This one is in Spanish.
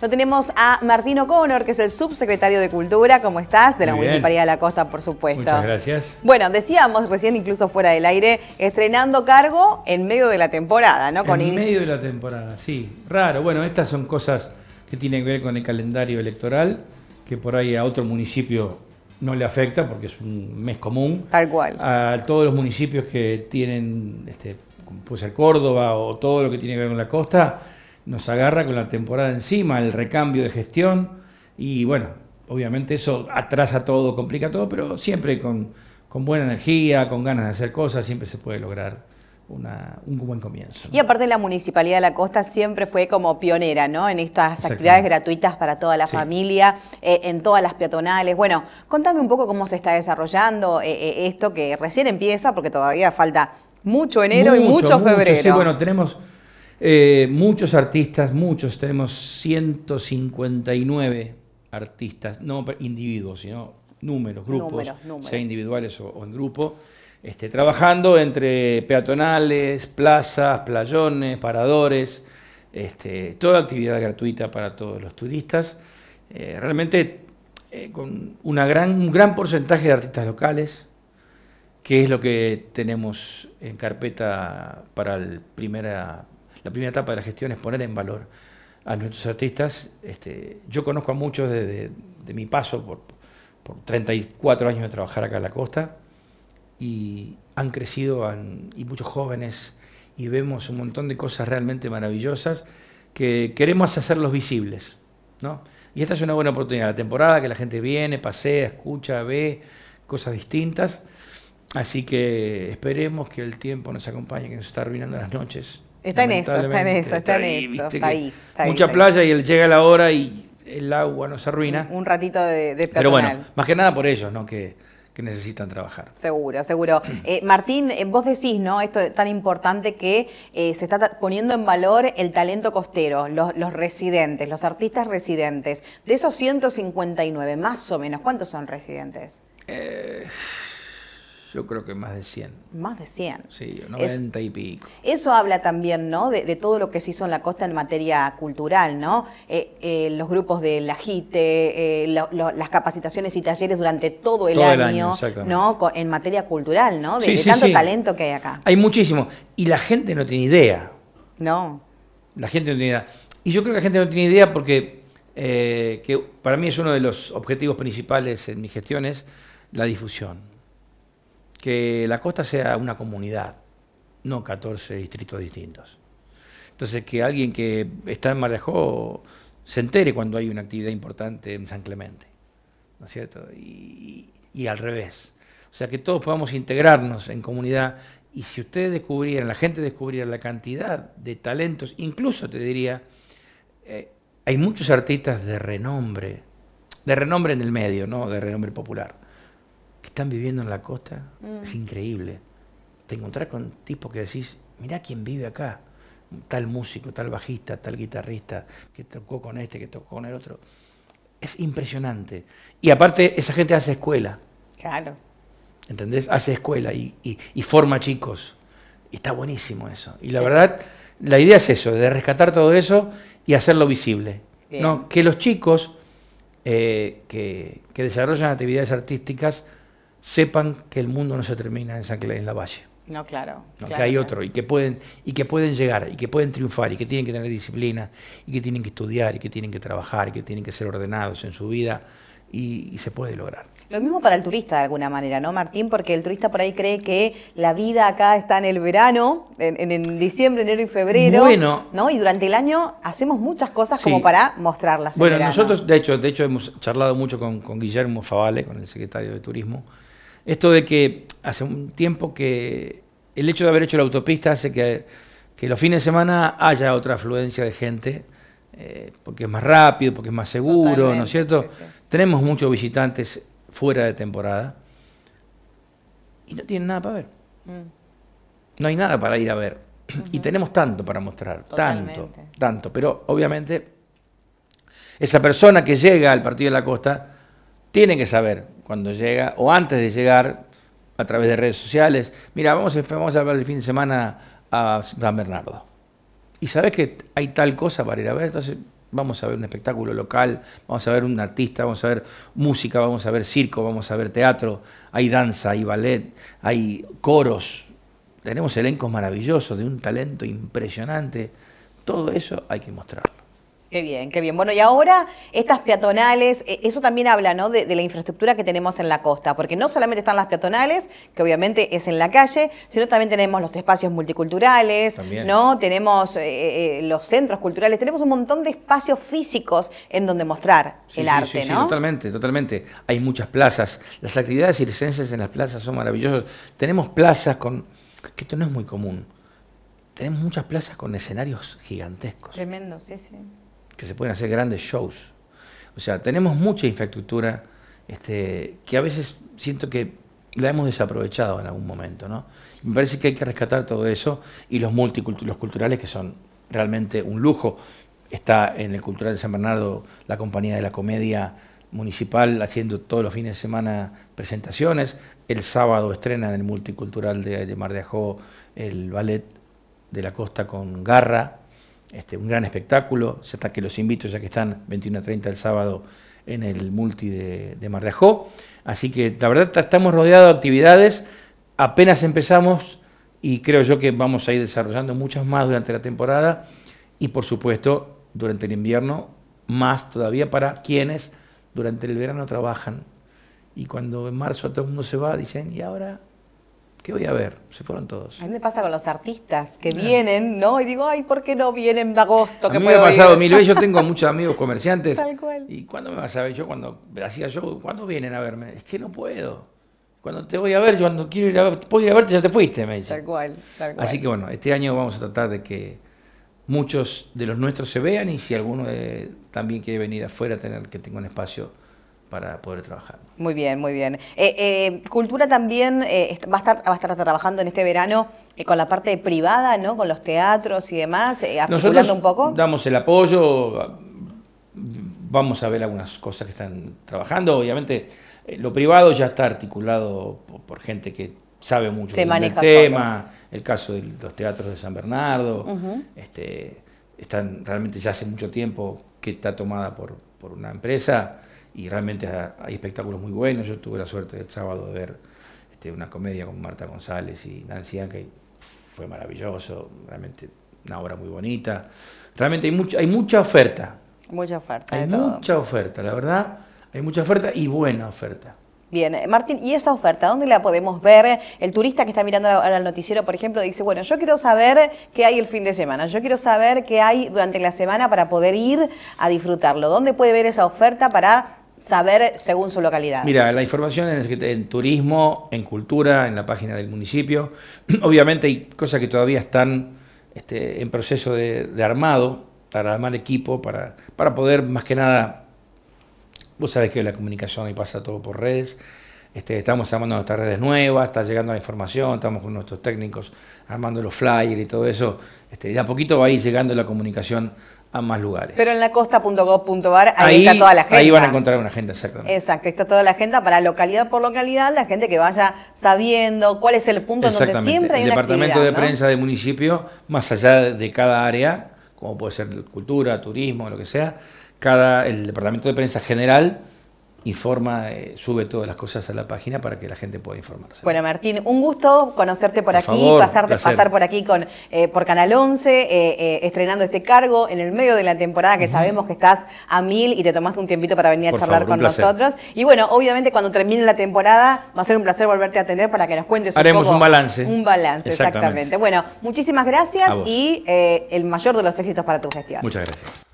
Lo tenemos a Martino Connor, que es el subsecretario de Cultura. ¿Cómo estás? De la Municipalidad de la Costa, por supuesto. Muchas gracias. Bueno, decíamos recién, incluso fuera del aire, estrenando cargo en medio de la temporada, ¿no? Con en medio de la temporada, sí. Raro. Bueno, estas son cosas que tienen que ver con el calendario electoral, que por ahí a otro municipio no le afecta porque es un mes común. Tal cual. A todos los municipios que tienen, este, puede ser Córdoba o todo lo que tiene que ver con la costa, nos agarra con la temporada encima, el recambio de gestión y bueno, obviamente eso atrasa todo, complica todo, pero siempre con, con buena energía, con ganas de hacer cosas, siempre se puede lograr un buen comienzo. Y aparte la Municipalidad de la Costa siempre fue como pionera ¿no? en estas actividades gratuitas para toda la familia, eh, en todas las peatonales. Bueno, contame un poco cómo se está desarrollando eh, eh, esto que recién empieza, porque todavía falta mucho enero y mucho, mucho febrero. Sí, bueno, tenemos eh, muchos artistas, muchos, tenemos 159 artistas, no individuos, sino números, grupos, sea individuales o, en grupo, este, trabajando entre peatonales, plazas, playones, paradores, este, toda actividad gratuita para todos los turistas. Eh, realmente eh, con una gran, un gran porcentaje de artistas locales, que es lo que tenemos en carpeta para el primera la primera etapa de la gestión es poner en valor a nuestros artistas. Este, yo conozco a muchos desde de, mi paso por, 34 años de trabajar acá en la costa y han crecido y muchos jóvenes y vemos un montón de cosas realmente maravillosas que queremos hacerlos visibles. ¿no? Y esta es una buena oportunidad, la temporada que la gente viene, pasea, escucha, ve cosas distintas. Así que esperemos que el tiempo nos acompañe, que nos está arruinando las noches Está en eso, está en eso, está, en eso. Está ahí, mucha playa y y llega la hora y el agua no se arruina. Un, ratito de, de Pero bueno, más que nada por ellos, ¿no? Que, necesitan trabajar. Seguro, seguro. Eh, Martín, eh, vos decís, ¿no? Esto es tan importante que eh, se está poniendo en valor el talento costero, los, residentes, los artistas residentes. De esos 159, más o menos, ¿cuántos son residentes? Yo creo que más de 100. Más de 100. Sí, 90 y pico. Eso habla también, ¿no? De, todo lo que se hizo en la costa en materia cultural, ¿no? Eh, eh, los grupos de la JITE, eh, las capacitaciones y talleres durante todo el año, ¿no? en materia cultural, ¿no? De, tanto talento que hay acá. Hay muchísimo. Y la gente no tiene idea. No. La gente no tiene idea. Y yo creo que la gente no tiene idea porque, que para mí es uno de los objetivos principales en mi gestión es la difusión que la costa sea una comunidad, no 14 distritos distintos. Entonces, que alguien que está en Marejó se entere cuando hay una actividad importante en San Clemente, ¿no es cierto? Y, al revés. O sea, que todos podamos integrarnos en comunidad y si ustedes descubrieran, la gente descubriera la cantidad de talentos, incluso te diría, eh, hay muchos artistas de renombre, de renombre en el medio, no de renombre popular están viviendo en la costa mm. es increíble. Te encontrás con tipos que decís, mirá quién vive acá. Tal músico, tal bajista, tal guitarrista, que tocó con este, que tocó con el otro. Es impresionante. Y aparte, esa gente hace escuela. Claro. ¿Entendés? Hace escuela y, forma chicos. Y está buenísimo eso. Y la verdad, la idea es eso, de rescatar todo eso y hacerlo visible. No, que los chicos eh, que, que desarrollan actividades artísticas sepan que el mundo no se termina en, San, en la valle. No, claro. que hay otro y que, pueden, y que pueden llegar y que pueden triunfar y que tienen que tener disciplina y que tienen que estudiar y que tienen que trabajar y que tienen que ser ordenados en su vida y, se puede lograr. Lo mismo para el turista de alguna manera, ¿no, Martín? Porque el turista por ahí cree que la vida acá está en el verano, en, diciembre, enero y febrero. Bueno. ¿no? Y durante el año hacemos muchas cosas como para mostrarlas. Bueno, nosotros, de hecho, de hecho, hemos charlado mucho con, con Guillermo Favale, con el secretario de Turismo esto de que hace un tiempo que el hecho de haber hecho la autopista hace que, los fines de semana haya otra afluencia de gente, eh, porque es más rápido, porque es más seguro, ¿no es cierto? Tenemos muchos visitantes fuera de temporada y no tienen nada para ver. Mm. No hay nada para ir a ver. Y tenemos tanto para mostrar, tanto, tanto. Pero obviamente esa persona que llega al Partido de la Costa tiene que saber cuando llega, o antes de llegar, a través de redes sociales, mira, vamos, vamos a ver el fin de semana a San Bernardo. Y sabes que hay tal cosa para ir a ver, entonces vamos a ver un espectáculo local, vamos a ver un artista, vamos a ver música, vamos a ver circo, vamos a ver teatro, hay danza, hay ballet, hay coros, tenemos elencos maravillosos de un talento impresionante. Todo eso hay que mostrarlo. Qué bien, qué bien. Bueno, y ahora estas peatonales, eh, eso también habla de, la infraestructura que tenemos en la costa, porque no solamente están las peatonales, que obviamente es en la calle, sino también tenemos los espacios multiculturales, ¿no? tenemos eh, eh, los centros culturales, tenemos un montón de espacios físicos en donde mostrar el arte. ¿no? sí, totalmente, totalmente. Hay muchas plazas, las actividades circenses en las plazas son maravillosas. Tenemos plazas con, que esto no es muy común, tenemos muchas plazas con escenarios gigantescos. Tremendo, sí, sí que se pueden hacer grandes shows. O sea, tenemos mucha infraestructura este, que a veces siento que la hemos desaprovechado en algún momento, ¿no? Me parece que hay que rescatar todo eso y los culturales que son realmente un lujo. Está en el Cultural de San Bernardo la compañía de la comedia municipal haciendo todos los fines de semana presentaciones. El sábado estrena en el Multicultural de, de Mar de Ajó el ballet de la costa con Garra. Este, un gran espectáculo, hasta que los invito, ya que están 21 a 30 el sábado en el multi de, de Así que la verdad estamos rodeados de actividades, apenas empezamos y creo yo que vamos a ir desarrollando muchas más durante la temporada y por supuesto durante el invierno más todavía para quienes durante el verano trabajan y cuando en marzo todo el mundo se va dicen y ahora ¿Qué voy a ver. Se fueron todos. A mí me pasa con los artistas que ah. vienen, ¿no? Y digo, ay, ¿por qué no vienen de agosto? ¿Qué me ha pasado mil veces. Yo tengo muchos amigos comerciantes. Tal cual. ¿Y cuándo me vas a ver? Yo cuando hacía yo, ¿cuándo vienen a verme? Es que no puedo. Cuando te voy a ver, yo cuando quiero ir a, puedo ir a verte, ya te fuiste, me dice. Tal cual, tal cual. Así que bueno, este año vamos a tratar de que muchos de los nuestros se vean y si alguno eh, también quiere venir afuera, tener que tenga un espacio para poder trabajar. Muy bien, muy bien. Eh, eh, Cultura también eh, va, a estar, trabajando en este verano con la parte privada, ¿no? Con los teatros y demás, articulando Nosotros un poco. damos el apoyo, vamos a ver algunas cosas que están trabajando. Obviamente, lo privado ya está articulado por, gente que sabe mucho del tema, el caso de los teatros de San Bernardo, este, están realmente ya hace mucho tiempo que está tomada por, por una empresa y realmente hay espectáculos muy buenos. Yo tuve la suerte el sábado de ver este, una comedia con Marta González y Nancy que fue maravilloso, realmente una obra muy bonita. Realmente hay mucha, hay mucha oferta. Mucha oferta. Hay mucha oferta, la verdad, hay mucha oferta y buena oferta. Bien, eh, Martín, ¿y esa oferta dónde la podemos ver? El turista que está mirando al noticiero, por ejemplo, dice, bueno, yo quiero saber qué hay el fin de semana, yo quiero saber qué hay durante la semana para poder ir a disfrutarlo. ¿Dónde puede ver esa oferta para saber eh, según su localidad. Mira, la información en, turismo, en cultura, en la página del municipio. Obviamente hay cosas que todavía están este, en proceso de, armado, para armar equipo, para, para poder más que nada... Vos sabés que la comunicación hoy pasa todo por redes. Este, estamos armando nuestras redes nuevas, está llegando la información, estamos con nuestros técnicos armando los flyers y todo eso. Este, de a poquito va a ir llegando la comunicación a más lugares. Pero en lacosta.gov.ar ahí, ahí, está toda la agenda. Ahí van a encontrar una agenda, exactamente. Exacto, está toda la agenda para localidad por localidad, la gente que vaya sabiendo cuál es el punto donde siempre hay El departamento de prensa del municipio, más allá de cada área, como puede ser cultura, turismo, lo que sea, cada el departamento de prensa general informa, eh, sube todas las cosas a la página para que la gente pueda informarse. Bueno, Martín, un gusto conocerte por, aquí, pasar, pasar, por aquí con, eh, por Canal 11, eh, estrenando este cargo en el medio de la temporada que sabemos que estás a mil y te tomaste un tiempito para venir a charlar con nosotros. Y bueno, obviamente cuando termine la temporada va a ser un placer volverte a atender para que nos cuentes un Haremos un balance. Un balance, exactamente. exactamente. Bueno, muchísimas gracias y el mayor de los éxitos para tu gestión. Muchas gracias.